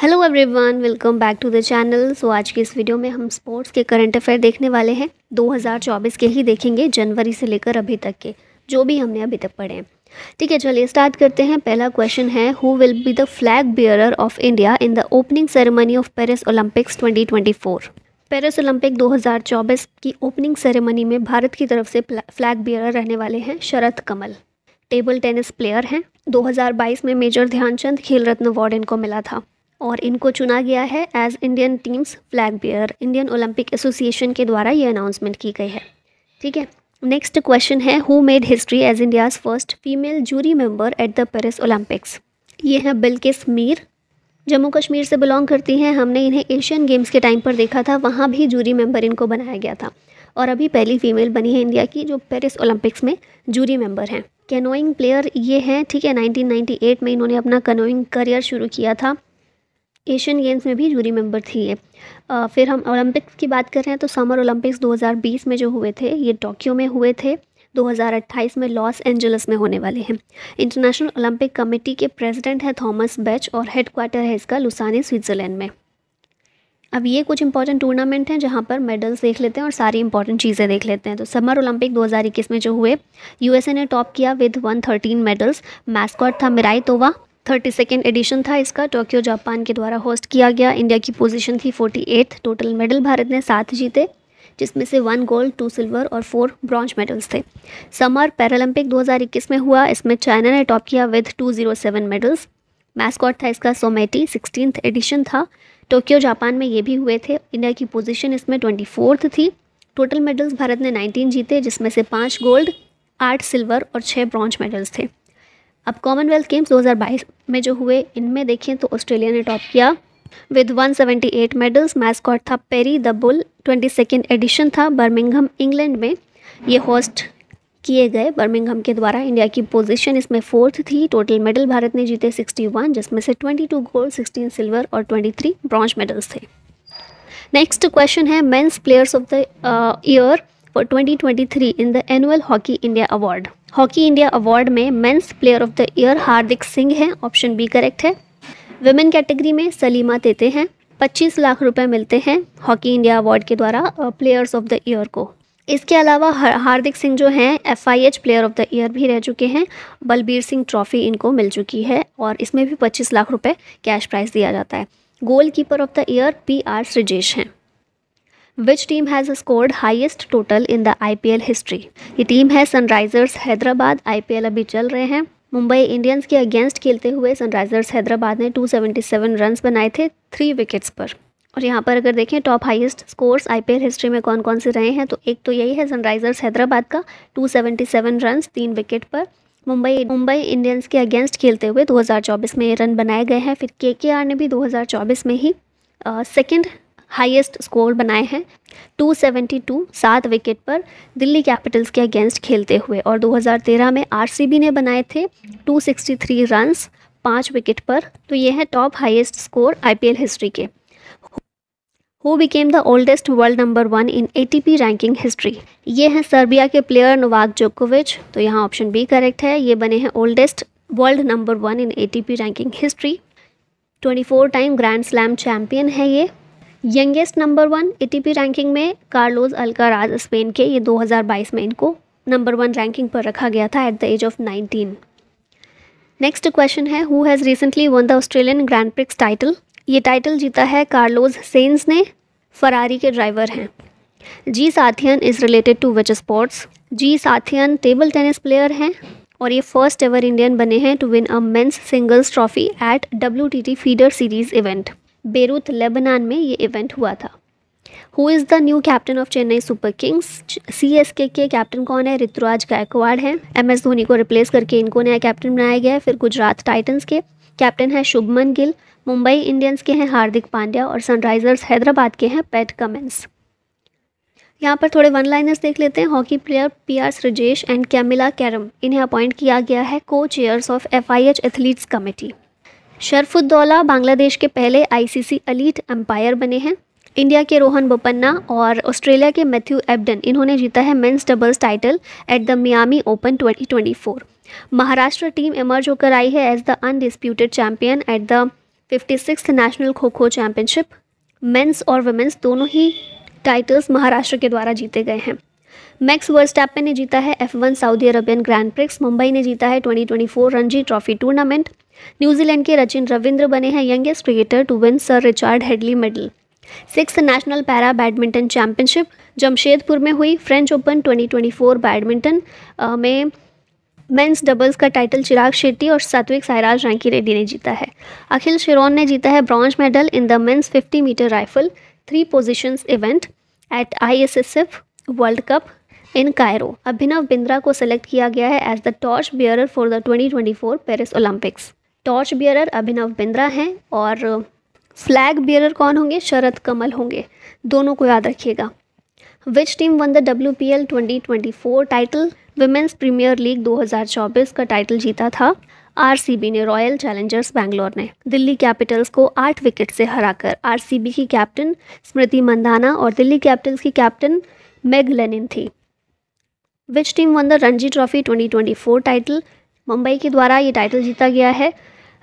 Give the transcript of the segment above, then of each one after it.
hello everyone welcome back to the channel so आज की इस वीडियो में हम स्पोर्ट्स के करंट अफेयर देखने वाले हैं 2024 के ही देखेंगे जनवरी से लेकर अभी तक के जो भी हमने अभी तक पढ़े हैं ठीक है चलिए स्टार्ट करते हैं पहला क्वेश्चन है who will be the flag bearer of India in the opening ceremony of Paris Olympics twenty Paris Olympic 2024 की ओपनिंग सेरेमनी में भारत की तरफ से फ्लैग बियरर रहने वाले हैं Sharath Kamal table tennis player हैं 2022 में मेजर ध्यानचंद खेल रत्न अवार्ड इनको मिला था और इनको चुना गया है as Indian team's flag bearer Indian Olympic Association के द्वारा ये अनाउंसमेंट की गई है ठीक है नेक्स्ट क्वेश्चन है who made history as India's first female jury member at the Paris Olympics ये हैं बिल्किस मीर जम्मू कश्मीर से बिलोंग करती हैं हमने इन्हें एशियन गेम्स के टाइम पर देखा था वहाँ भी जूरी मेंबर इनको बनाया गया था और अभी पहली फीमेल बनी है इंडिया की जो पेरिस ओलंपिक्स में जूरी मेंबर हैं कैनोइंग प्लेयर ये हैं ठीक है 1998 में इन्होंने अपना कैनोइंग करियर शुरू किया था एशियन गेम्स में भी जूरी मेंबर थी ये फिर हम ओलंपिक्स की बात कर रहे हैं तो समर ओलंपिक्स 2020 में जो हुए थे ये टोक्यो में हुए थे 2028 में लॉस एंजल्स में होने वाले हैं इंटरनेशनल ओलंपिक कमेटी के प्रेसिडेंट है थॉमस बेच और हेड क्वार्टर है इसका लुसानी स्विट्ज़रलैंड में अब ये कुछ इंपॉर्टेंट टूर्नामेंट हैं जहाँ पर मेडल्स देख लेते हैं और सारी इंपॉर्टेंट चीज़ें देख लेते हैं तो समर ओलंपिक 2021 में जो हुए यूएसए ने टॉप किया विद 113 मेडल्स मैस्कॉट था Miraitowa thirty second edition था इसका टोक्यो जापान के द्वारा होस्ट किया गया इंडिया की पोजीशन थी forty eight total medal Bharat ने सात जीते जिसमें से वन गोल्ड टू सिल्वर और फोर ब्रॉन्ज मेडल्स थे समर पैरालंपिक 2021 में हुआ इसमें चाइना ने टॉप किया विद 207 मेडल्स मैस्कॉट था इसका सोमेटी सिक्सटीन एडिशन था टोक्यो जापान में ये भी हुए थे इंडिया की पोजीशन इसमें ट्वेंटी थी टोटल मेडल्स भारत ने नाइनटीन जीते जिसमें से पाँच गोल्ड आठ सिल्वर और छः ब्रॉन्ज मेडल्स थे अब कॉमनवेल्थ गेम्स 2022 में जो हुए इनमें देखें तो ऑस्ट्रेलिया ने टॉप किया विद 178 मेडल्स मैस्कॉट था Perry the bull twenty second edition था बर्मिंघम इंग्लैंड में ये होस्ट किए गए बर्मिंघम के द्वारा इंडिया की पोजीशन इसमें फोर्थ थी टोटल मेडल भारत ने जीते 61 जिसमें से 22 गोल्ड 16 सिल्वर और 23 ब्रॉन्ज मेडल्स थे नेक्स्ट क्वेश्चन है men's players of the year for 2023 in the annual hockey India award hockey India award में men's player of the year Hardik Singh हैं ऑप्शन बी करेक्ट है वेमेन कैटेगरी में सलीमा तेते हैं 25 लाख रुपए मिलते हैं हॉकी इंडिया अवार्ड के द्वारा प्लेयर्स ऑफ द ईयर को इसके अलावा हार्दिक सिंह जो हैं F player of the year भी रह चुके हैं बलबीर सिंह ट्रॉफी इनको मिल चुकी है और इसमें भी पच्चीस लाख रुपये कैश प्राइज़ दिया जाता है goal of the year P R Sreejesh हैं which team has scored highest total in the IPL history ये टीम है सनराइजर्स हैदराबाद आईपीएल अभी चल रहे हैं मुंबई इंडियंस के अगेंस्ट खेलते हुए सनराइजर्स हैदराबाद ने 277 रन्स बनाए थे थ्री विकेट्स पर और यहाँ पर अगर देखें top highest scores IPL history में कौन कौन से रहे हैं तो एक तो यही है सनराइजर्स हैदराबाद का सेवन रन्स तीन विकेट पर मुंबई मुंबई इंडियंस के अगेंस्ट खेलते हुए 2024 में ये रन बनाए गए हैं फिर के ने भी 2024 में ही सेकेंड हाईएस्ट स्कोर बनाए हैं 272 सात विकेट पर दिल्ली कैपिटल्स के अगेंस्ट खेलते हुए और 2013 में आरसीबी ने बनाए थे 263 रन्स पाँच विकेट पर तो ये है top highest score IPL history के who became the oldest world number one in a ranking history ये हैं सर्बिया के प्लेयर नोवाक जोकोविच तो यहाँ ऑप्शन बी करेक्ट है ये बने हैं oldest world number one in a ranking history 24 time grand slam champion है ये youngest number one ATP ranking में कार्लोस अल्काराज स्पेन के ये 2022 में इनको नंबर वन रैंकिंग पर रखा गया था at the age of 19 next question है who has recently won the Australian Grand Prix title ये टाइटल जीता है कार्लोस सेंस ने फरारी के ड्राइवर हैं G Sathiyan is related to which sports G Sathiyan table tennis player हैं और ये फर्स्ट एवर इंडियन बने हैं to win a men's singles trophy at W feeder series event Beirut Lebanon में ये इवेंट हुआ था who is the new captain of Chennai super kings C S K के कैप्टन कौन है ऋतुराज गायकवाड़ हैं एम एस धोनी को रिप्लेस करके इनको नया कैप्टन बनाया गया है फिर गुजरात टाइटन्स के कैप्टन है शुभमन गिल मुंबई इंडियंस के हैं हार्दिक पांड्या और सनराइजर्स हैदराबाद के हैं पैट कमेंस यहाँ पर थोड़े वन लाइनर्स देख लेते हैं hockey player P R Sreejesh and Camilla Caram इन्हें अपॉइंट किया गया है co chairs of F I H athletes committee Sharfuddoula Bangladesh के पहले आईसीसी अलीट एम्पायर बने हैं इंडिया के रोहन बोपन्ना और ऑस्ट्रेलिया के मैथ्यू एबडन इन्होंने जीता है men's doubles title at the Miami Open 2024 Maharashtra team emerge होकर आई है as the undisputed champion at the fifty national kho kho championship mains और वुमेंस दोनों ही टाइटल्स महाराष्ट्र के द्वारा जीते गए हैं मैक्स वर्स्टैपन ने जीता है F one Saudi Arabian Grand Prix Mumbai ने जीता है 2024 रणजी ट्रॉफी टूर्नामेंट न्यूजीलैंड के रचिन रविंद्र बने हैं youngest cricketer to win Sir Richard Hadlee medal six national para badminton championship Jamshedpur में हुई फ्रेंच ओपन 2024 बैडमिंटन में मेंस डबल्स का टाइटल चिराग शेट्टी और सात्विक सायराज रैंकी रेड्डी ने जीता है अखिल शिरोन ने जीता है bronze medal in the men's 50 meter rifle three positions event at ISSF world cup in Cairo Abhinav Bindra को सेलेक्ट किया गया है as the torch bear for the twenty Paris Olympics torch bearer Abhinav Bindra हैं और फ्लैग बियरर कौन होंगे शरद कमल होंगे दोनों को याद रखिएगा which team won the W P L twenty twenty four title women's premier league 2024 का टाइटल जीता था आरसीबी ने रॉयल चैलेंजर्स बैंगलोर ने दिल्ली कैपिटल्स को आठ विकेट से हराकर आरसीबी की कैप्टन स्मृति मंदाना और दिल्ली कैपिटल्स की कैप्टन मेग लेनिन थी which team won the Ranji trophy 2024 title Mumbai के द्वारा ये टाइटल जीता गया है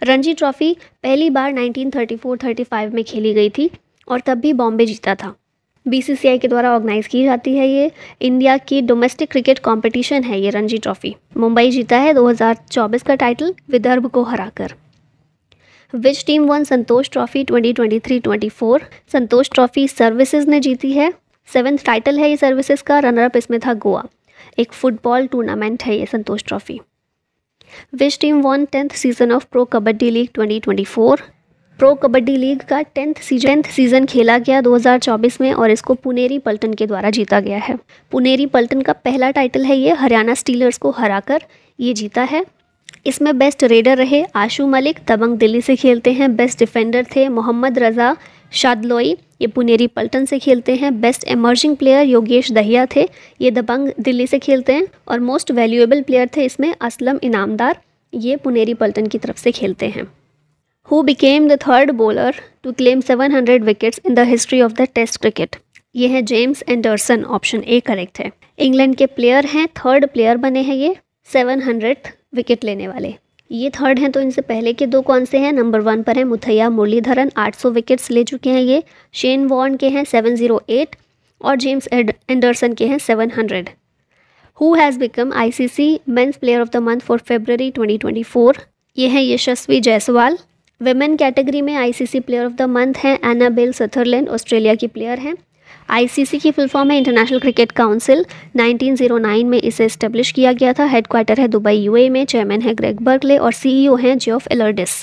रणजी ट्रॉफ़ी पहली बार 1934-35 में खेली गई थी और तब भी बॉम्बे जीता था बीसीसीआई के द्वारा ऑर्गेनाइज़ की जाती है ये इंडिया की डोमेस्टिक क्रिकेट कंपटीशन है ये रणजी ट्रॉफ़ी मुंबई जीता है 2024 का टाइटल विदर्भ को हराकर which team won Santosh trophy 2023-24 Santosh trophy services ने जीती है सेवन्थ टाइटल है ये सर्विसेज का रनरअप इसमें था गोवा एक फुटबॉल टूर्नामेंट है ये Santosh trophy which team won tenth season of pro kabaddi league 2024 pro kabaddi league का टेंथ सीजन टेंथ सीजन खेला गया 2024 में और इसको पुनेरी पल्टन के द्वारा जीता गया है पुनेरी पल्टन का पहला टाइटल है ये हरियाणा स्टीलर्स को हराकर ये जीता है इसमें बेस्ट रेडर रहे आशु मलिक तबंग दिल्ली से खेलते हैं बेस्ट डिफेंडर थे मोहम्मद रज़ा शादलोई ये पुनेरी पल्टन से खेलते हैं best emerging player Yogesh Dahiya थे ये दबंग दिल्ली से खेलते हैं और मोस्ट वैल्यूएबल प्लेयर थे इसमें असलम इनामदार ये पुनेरी पल्टन की तरफ से खेलते हैं who became the third bowler to claim 700 wickets in the history of the test cricket ये हैं James Anderson option A correct है इंग्लैंड के प्लेयर हैं थर्ड प्लेयर बने हैं ये सेवन विकेट लेने वाले ये थर्ड हैं तो इनसे पहले के दो कौन से हैं नंबर वन पर हैं मुथैया मुरलीधरन 800 विकेट्स ले चुके हैं ये शेन वॉर्न के हैं 708 और जेम्स एंडरसन के हैं 700 who has become ICC men's player of the month for February 2024 ये हैं यशस्वी जायसवाल वेमेन कैटेगरी में ICC player of the month हैं बेल सथरलैंड ऑस्ट्रेलिया की प्लेयर हैं आईसीसी की फुल फॉर्म है इंटरनेशनल क्रिकेट काउंसिल 1909 में इसे इस्टेब्लिश किया गया था हेडक्वार्टर है दुबई यूए में चेयरमैन है ग्रेग बर्गले और सीईओ e हैं Geoff Allardice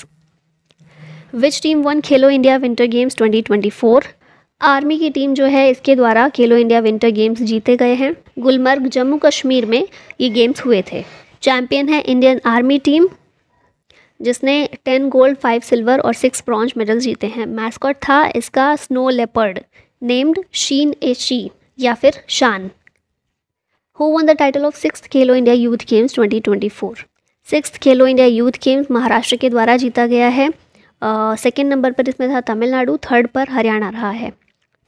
which team won Khelo India winter games 2024 army की टीम जो है इसके द्वारा खेलो इंडिया विंटर गेम्स जीते गए हैं गुलमर्ग जम्मू कश्मीर में ये गेम्स हुए थे चैम्पियन है इंडियन आर्मी टीम जिसने टेन गोल्ड फाइव सिल्वर और सिक्स ब्रॉन्ज मेडल जीते हैं मैस्कॉट था इसका snow leopard named Sheen e Shee या फिर Shan who won the title of six Khelo India youth games 2024 six Khelo India youth games Maharashtra के द्वारा जीता गया है सेकेंड uh, नंबर पर इसमें था तमिलनाडु थर्ड पर हरियाणा रहा है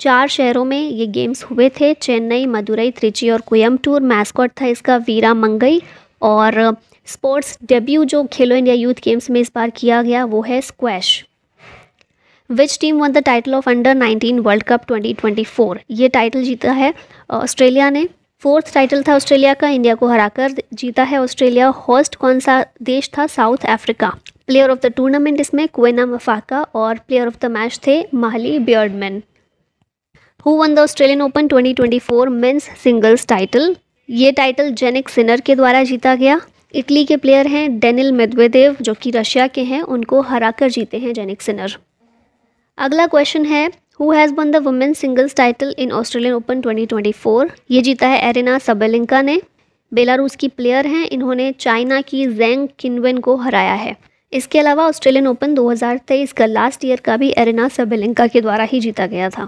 चार शहरों में ये गेम्स हुए थे चेन्नई मदुरई त्रिची और टूर मैस्कॉट था इसका वीरा मंगई और स्पोर्ट्स डेब्यू जो खेलो इंडिया यूथ गेम्स में इस बार किया गया वो है squash which team won the title of under 19 world cup 2024 ये टाइटल जीता है ऑस्ट्रेलिया ने फोर्थ टाइटल था ऑस्ट्रेलिया का इंडिया को हराकर जीता है ऑस्ट्रेलिया होस्ट कौन सा देश था South Africa player of the tournament इसमें कोयना मफाका और प्लेयर ऑफ द मैच थे Mahli Beardman who won the Australian open 2024 men's singles title ये टाइटल जेनिक सिनर के द्वारा जीता गया इटली के प्लेयर हैं डेनिल मेदवेदेव जो कि रशिया के हैं उनको हराकर जीते हैं जेनिक सिनर अगला क्वेश्चन है who has won the women singles title in Australian open 2024 ये जीता है एरिना सबेलिंका ने बेलारूस की प्लेयर हैं इन्होंने चाइना की जेंग किनवेन को हराया है इसके अलावा ऑस्ट्रेलियन ओपन 2023 का लास्ट ईयर का भी एरिना सबेलिंका के द्वारा ही जीता गया था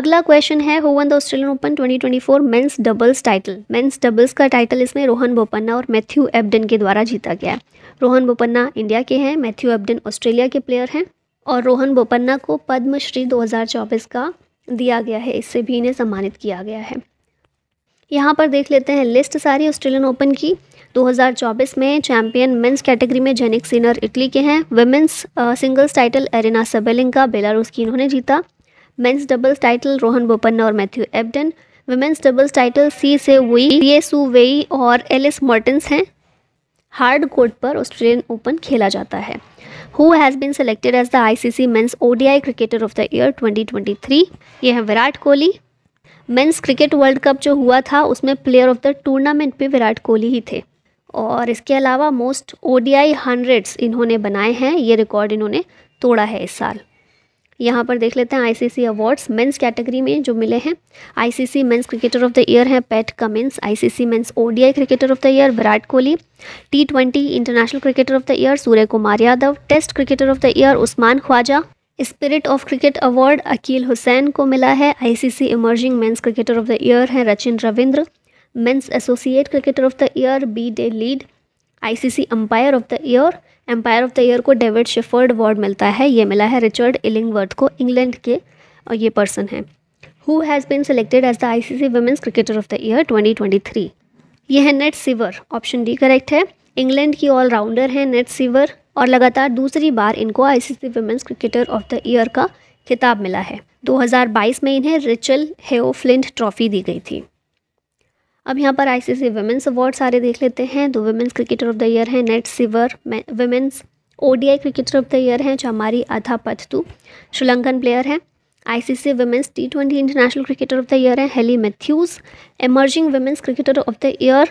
अगला क्वेश्चन है who won the Australian open 2024 men's doubles title men's doubles का टाइटल इसमें रोहन बोपन्ना और मैथ्यू एबडन के द्वारा जीता गया रोहन बोपन्ना इंडिया के हैं मैथ्यू एबडन ऑस्ट्रेलिया के प्लेयर हैं और रोहन बोपन्ना को पद्मश्री 2024 का दिया गया है इससे भी इन्हें सम्मानित किया गया है यहाँ पर देख लेते हैं लिस्ट सारी ऑस्ट्रेलियन ओपन की 2024 में चैंपियन मेंस कैटेगरी में जेनिक सीनर इटली के हैं वेमेंस सिंगल्स टाइटल एरिना का बेलारूस की इन्होंने जीता men's doubles title Rohan Bopanna और Matthew Ebden women's doubles title Hsieh Su Wei ये वेई और एलिस मॉर्टन्स हैं हार्ड कोर्ट पर ऑस्ट्रेलियन ओपन खेला जाता है who has been selected as the I C O D ODI cricketer of the year 2023 ये हैं Virat Kohli mains cricket world cup जो हुआ था उसमें प्लेयर ऑफ द टूर्नामेंट पे विराट कोहली ही थे और इसके अलावा most O D I hundreds इन्होंने बनाए हैं ये रिकॉर्ड इन्होंने तोड़ा है इस साल यहाँ पर देख लेते हैं आईसीसी अवार्ड्स मेंस कैटेगरी में जो मिले हैं ICC men's cricketer of the year हैं Pat Cummins ICC men's ODI cricketer of the year Virat Kohli T twenty international cricketer of the year Surya Kumar Yadav test cricketer of the year Usman Khawaja spirit of cricket award Akeal Hosein को मिला है ICC emerging men's cricketer of the year हैं Rachin Ravindra men's associate cricketer of the year Bas de Leede ICC umpire of the year umpire of the year को David Shepherd award मिलता है ये मिला है रिचर्ड इलिंगवर्थ को इंग्लैंड के और ये पर्सन है who has been selected as the ICC women's cricketer of the year 2023 ये है Nat Sciver option D correct है इंग्लैंड की ऑलराउंडर हैं नेट सीवर और लगातार दूसरी बार इनको ICC women's cricketer of the year का खिताब मिला है 2022 में इन्हें रिचल हेओ फ्लिंट ट्रॉफी दी गई थी अब यहाँ पर आई सी वुमेंस अवार्ड सारे देख लेते हैं दो women's cricketer of the year हैं Nat Sciver women's ODI cricketer of the year हैं Chamari Athapaththu Sri Lankan player हैं ICC women's T twenty international cricketer of the year हैं Hayley Matthews emerging women's cricketer of the year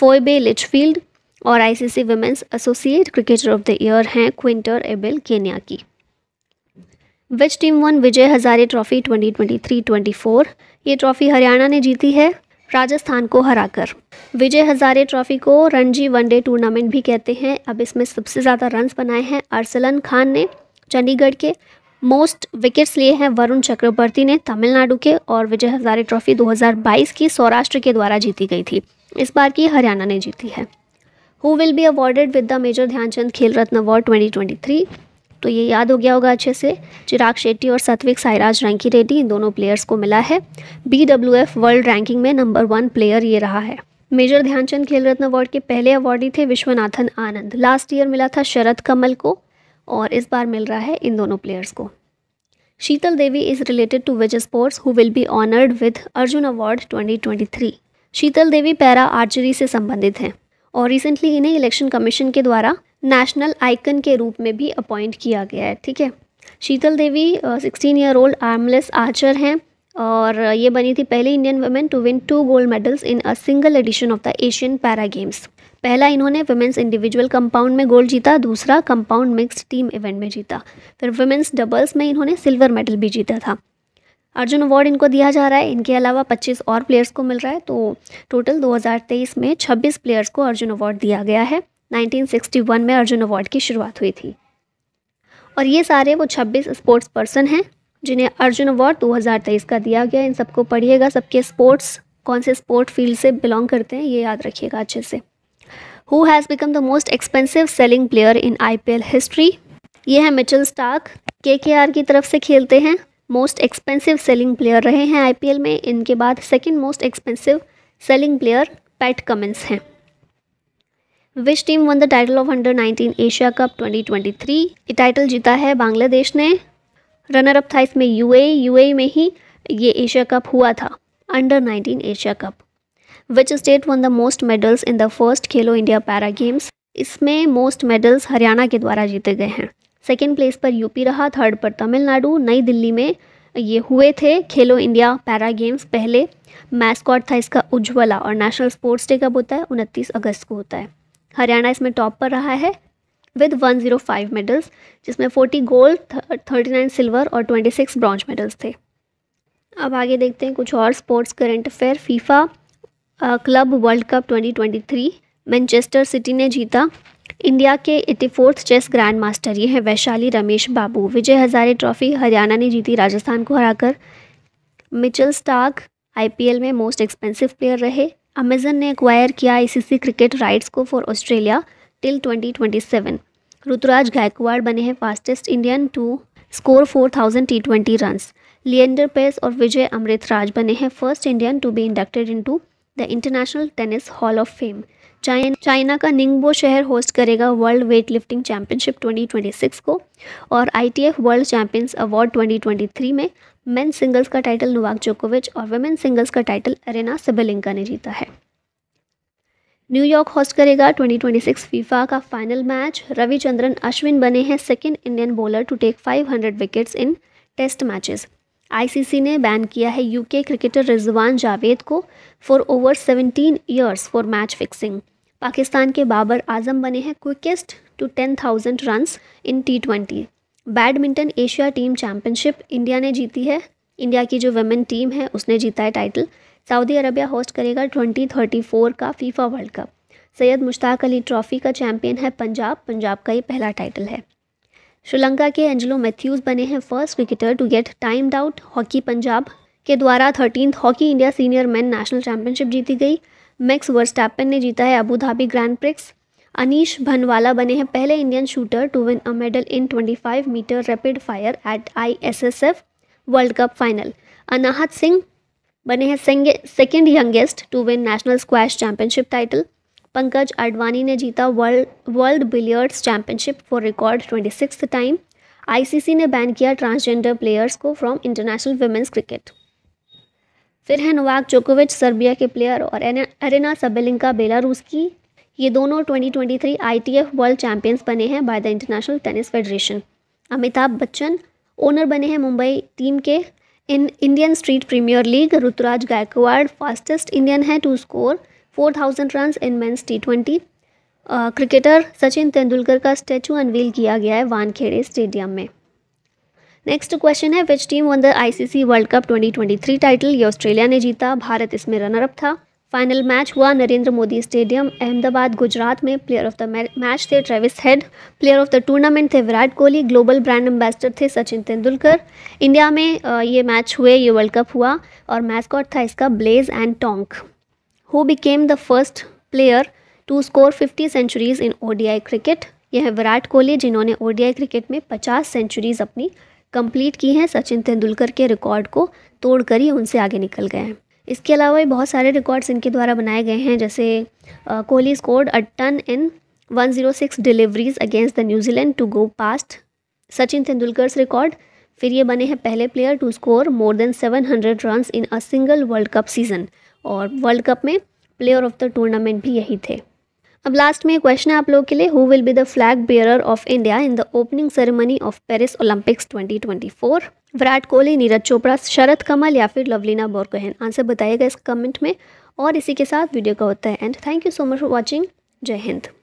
Phoebe Litchfield और ICC women's associate cricketer of the year हैं Queentor Abel Kenya की which team won Vijay Hazare twenty four ये trophy Haryana ने जीती है राजस्थान को हराकर विजय हजारे ट्रॉफी को रणजी वनडे टूर्नामेंट भी कहते हैं अब इसमें सबसे ज़्यादा रन बनाए हैं अरसलन खान ने चंडीगढ़ के मोस्ट विकेट्स लिए हैं वरुण चक्रवर्ती ने तमिलनाडु के और विजय हजारे ट्रॉफी 2022 की सौराष्ट्र के द्वारा जीती गई थी इस बार की हरियाणा ने जीती है who will be awarded with the major Dhyan Chand Khel Ratna award 2023 तो ये याद हो गया होगा अच्छे से चिराग शेट्टी और सत्विक साईराज रैंकी रेड्डी इन दोनों प्लेयर्स को मिला है बी वर्ल्ड रैंकिंग में नंबर वन प्लेयर ये रहा है मेजर ध्यानचंद खेल रत्न अवार्ड के पहले अवार्डी थे विश्वनाथन आनंद लास्ट ईयर मिला था शरद कमल को और इस बार मिल रहा है इन दोनों प्लेयर्स को Sheetal Devi is related to which sports who will be honoured with Arjun award 2023 Sheetal Devi para archery से संबंधित हैं और रिसेंटली इन्हें इलेक्शन कमीशन के द्वारा नेशनल आइकन के रूप में भी अपॉइंट किया गया है ठीक है Sheetal Devi sixteen year old armless archer हैं और ये बनी थी पहली Indian women to win two gold medals in a single edition of the Asian para games पहला इन्होंने वुमेंस इंडिविजुअल कंपाउंड में गोल्ड जीता दूसरा कंपाउंड मिक्स टीम इवेंट में जीता फिर वुमेंस डबल्स में इन्होंने सिल्वर मेडल भी जीता था अर्जुन अवार्ड इनको दिया जा रहा है इनके अलावा 25 और प्लेयर्स को मिल रहा है तो टोटल 2023 में 26 प्लेयर्स को अर्जुन अवार्ड दिया गया है 1961 में अर्जुन अवार्ड की शुरुआत हुई थी और ये सारे वो 26 स्पोर्ट्स पर्सन हैं जिन्हें अर्जुन अवार्ड 2023 का दिया गया इन सबको पढ़िएगा सबके स्पोर्ट्स कौन से स्पोर्ट फील्ड से बिलोंग करते हैं ये याद रखिएगा अच्छे से who has become the most expensive selling player in L history ये है मिचल स्टार्क के के आर की तरफ से खेलते हैं मोस्ट एक्सपेंसिव सेलिंग प्लेयर रहे हैं एल में इनके बाद second most expensive selling player Pat Cummins हैं which team won the title of under 19 Asia cup 2023 ये टाइटल जीता है बांग्लादेश ने रनर अप था इसमें यू ए में ही ये एशिया कप हुआ था under 19 Asia cup which state won the most medals in the first Khelo India para games इसमें मोस्ट मेडल्स हरियाणा के द्वारा जीते गए हैं सेकेंड प्लेस पर यूपी रहा थर्ड पर तमिलनाडु नई दिल्ली में ये हुए थे खेलो इंडिया पैरा गेम्स पहले मैस्कॉट था इसका उज्ज्वला और नेशनल स्पोर्ट्स डे कब होता है उनतीस अगस्त को होता है हरियाणा इसमें टॉप पर रहा है विद 105 मेडल्स जिसमें 40 गोल्ड 39 सिल्वर और 26 ब्रॉन्ज मेडल्स थे अब आगे देखते हैं कुछ और sports current affair FIFA club world cup 2023 Manchester City ने जीता इंडिया के eighty fourth chess grand master ये हैं वैशाली रमेश बाबू विजय हज़ारे ट्रॉफी हरियाणा ने जीती राजस्थान को हराकर मिचल स्टार्क आईपीएल में मोस्ट एक्सपेंसिव प्लेयर रहे अमेजन ने एक्वायर किया आईसीसी क्रिकेट राइट्स को for Australia till 2027 Ruturaj Gaikwad बने हैं fastest Indian to score 4000 T twenty runs लियडर pace और विजय अमृतराज बने हैं first Indian to be inducted in to the international tennis hall of fame China का निंगबो शहर होस्ट करेगा वर्ल्ड वेट लिफ्टिंग चैंपियनशिप 2026 को और आई वर्ल्ड चैंपियंस अवार्ड 2023 में men's singles का टाइटल नोवाक जोकोविच और वेमेन सिंगल्स का टाइटल अरेना सिबलिंका ने जीता है न्यूयॉर्क होस्ट करेगा 2026 फीफा का फाइनल मैच रविचंद्रन अश्विन बने हैं second Indian bowler to take 500 wickets in test matches ICC ने बैन किया है यूके क्रिकेटर रिजवान जावेद को for over 17 years for match fixing Pakistan के बाबर आजम बने हैं quickest to 10,000 runs in T twenty badminton Asia team championship India ने जीती है इंडिया की जो वेमेन टीम है उसने जीता है टाइटल सऊदी अरबिया होस्ट करेगा ट्वेंटी थर्टी फोर का FIFA world cup Syed Mushtaq Ali trophy का चैम्पियन है पंजाब पंजाब का ये पहला टाइटल है श्रीलंका के एंजलो मैथ्यूज़ बने हैं first cricketer to get timed out hockey Punjab के द्वारा thirteen hockey India senior man national championship जीती गई मैक्स वर्स्टैपन ने जीता है Abu Dhabi grand prix Anish Bhanwala बने हैं पहले Indian shooter to win a medal in 25 meter rapid fire at ISSF world cup final Anahat Singh बने हैं second youngest to win national squash championship title Pankaj Advani ने जीता world world billiards championship for record twenty six time ICC ने ban किया transgender players को from international women's cricket फिर है Novak जोकोविच सर्बिया के प्लेयर और एरेना सबेलिंका बेलारूस की ये दोनों 2023 आईटीएफ वर्ल्ड चैम्पियंस बने हैं by the international tennis federation Amitabh Bachchan owner बने हैं मुंबई टीम के in Indian street premier league Ruturaj Gaikwad fastest Indian है to score 4000 run in men's T twenty cricketer Sachin Tendulkar का स्टैचू अनवील किया गया है वानखेड़े स्टेडियम में नेक्स्ट क्वेश्चन है which team won the ICC world cup 2023 title ये ऑस्ट्रेलिया ने जीता भारत इसमें रनर अप था फाइनल मैच हुआ नरेंद्र मोदी स्टेडियम अहमदाबाद गुजरात में प्लेयर ऑफ द मैच थे Travis Head player of the tournament थे Virat Kohli global brand ambassador थे सचिन तेंदुलकर इंडिया में ये मैच हुए ये वर्ल्ड कप हुआ और मैस्कॉट था इसका Blaze and Tonk who became the first player to score fifty centuries in ODI cricket यह है विराट कोहली जिन्होंने ओडीआई क्रिकेट में पचास सेंचुरीज अपनी कंप्लीट की हैं सचिन तेंदुलकर के रिकॉर्ड को तोड़कर ही उनसे आगे निकल गए हैं इसके अलावा भी बहुत सारे रिकॉर्ड्स इनके द्वारा बनाए गए हैं जैसे Kohli scored a ton in 106 deliveries against the New Zealand to go past Sachin Tendulkar record फिर ये बने हैं पहले player to score more than 700 run in a single world cup season और वर्ल्ड कप में प्लेयर ऑफ द टूर्नामेंट भी यही थे अब लास्ट में क्वेश्चन है आप लोगों के लिए who will be the flag bearer of India in the opening ceremony of Paris Olympics for Virat Kohli Neeraj Chopra Sharath Kamal या फिर लवलीना बोरकोहन आंसर बताइएगा इस कमेंट में और इसी के साथ वीडियो का होता है and thank you so much for watching जय हिंद